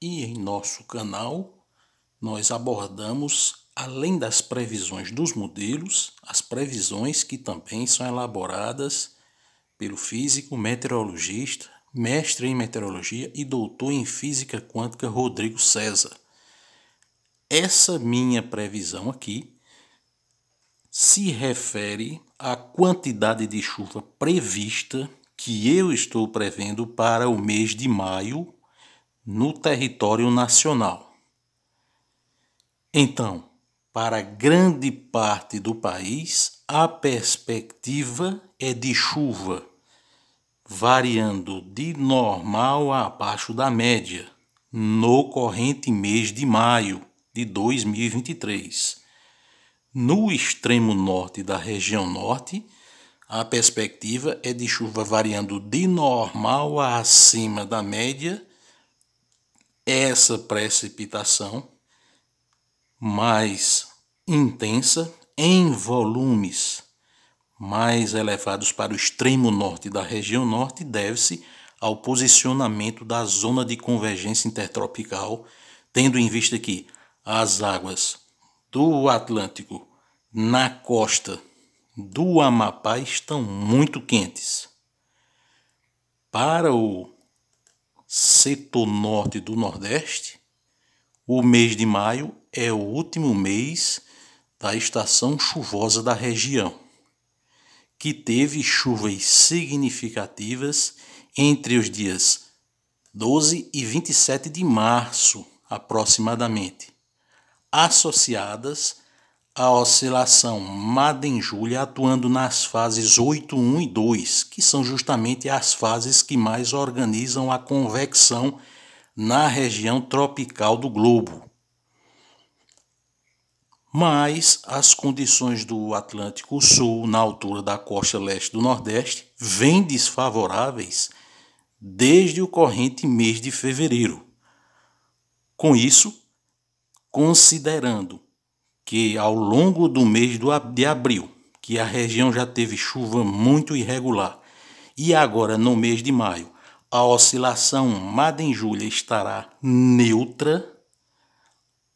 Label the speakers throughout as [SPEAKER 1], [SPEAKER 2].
[SPEAKER 1] e em nosso canal nós abordamos, além das previsões dos modelos, as previsões que também são elaboradas pelo físico meteorologista, mestre em meteorologia e doutor em física quântica Rodrigo César. Essa minha previsão aqui se refere à quantidade de chuva prevista que eu estou prevendo para o mês de maio no território nacional. Então, para grande parte do país, a perspectiva é de chuva, variando de normal a abaixo da média no corrente mês de maio de 2023. No extremo norte da região norte, a perspectiva é de chuva variando de normal a acima da média essa precipitação mais intensa em volumes mais elevados para o extremo norte da região norte deve-se ao posicionamento da zona de convergência intertropical, tendo em vista que as águas do Atlântico na costa do Amapá estão muito quentes. Para o setor norte do Nordeste, o mês de maio é o último mês da estação chuvosa da região, que teve chuvas significativas entre os dias 12 e 27 de março, aproximadamente, associadas a oscilação Madden-Julia atuando nas fases 8, 1 e 2, que são justamente as fases que mais organizam a convecção na região tropical do globo. Mas as condições do Atlântico Sul, na altura da costa leste do Nordeste, vêm desfavoráveis desde o corrente mês de fevereiro. Com isso, considerando que ao longo do mês de abril, que a região já teve chuva muito irregular, e agora no mês de maio, a oscilação mada em julho estará neutra,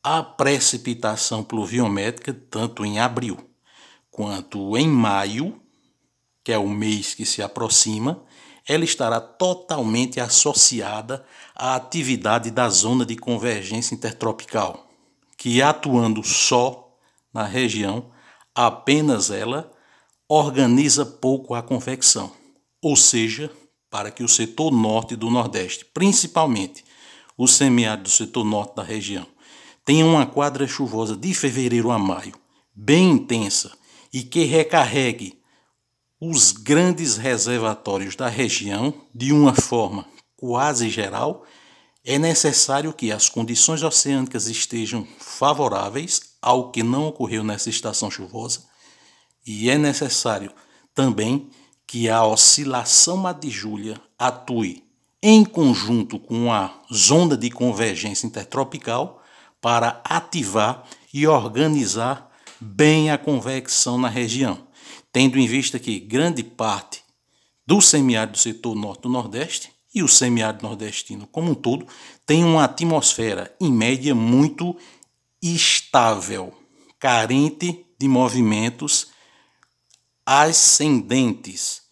[SPEAKER 1] a precipitação pluviométrica, tanto em abril quanto em maio, que é o mês que se aproxima, ela estará totalmente associada à atividade da zona de convergência intertropical, que atuando só na região, apenas ela organiza pouco a convecção, Ou seja, para que o setor norte do Nordeste, principalmente o semiárido do setor norte da região, tenha uma quadra chuvosa de fevereiro a maio, bem intensa, e que recarregue os grandes reservatórios da região de uma forma quase geral, é necessário que as condições oceânicas estejam favoráveis algo que não ocorreu nessa estação chuvosa, e é necessário também que a oscilação adjúlia atue em conjunto com a zona de convergência intertropical para ativar e organizar bem a convecção na região, tendo em vista que grande parte do semiárido do setor norte do Nordeste e o semiárido nordestino como um todo tem uma atmosfera, em média, muito estável, carente de movimentos ascendentes,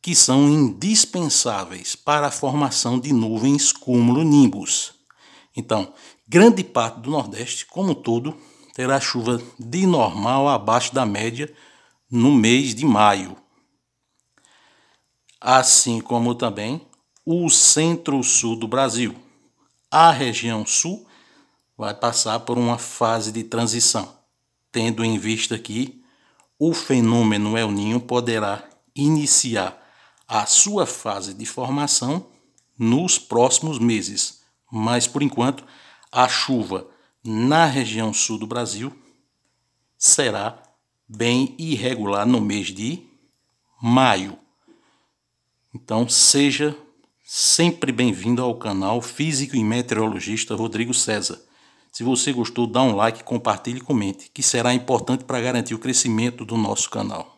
[SPEAKER 1] que são indispensáveis para a formação de nuvens cúmulo-nimbus. Então, grande parte do Nordeste, como um todo, terá chuva de normal abaixo da média no mês de maio. Assim como também o centro-sul do Brasil, a região sul vai passar por uma fase de transição, tendo em vista que o fenômeno El Ninho poderá iniciar a sua fase de formação nos próximos meses, mas por enquanto a chuva na região sul do Brasil será bem irregular no mês de maio. Então, seja sempre bem-vindo ao canal Físico e Meteorologista Rodrigo César. Se você gostou, dá um like, compartilhe e comente, que será importante para garantir o crescimento do nosso canal.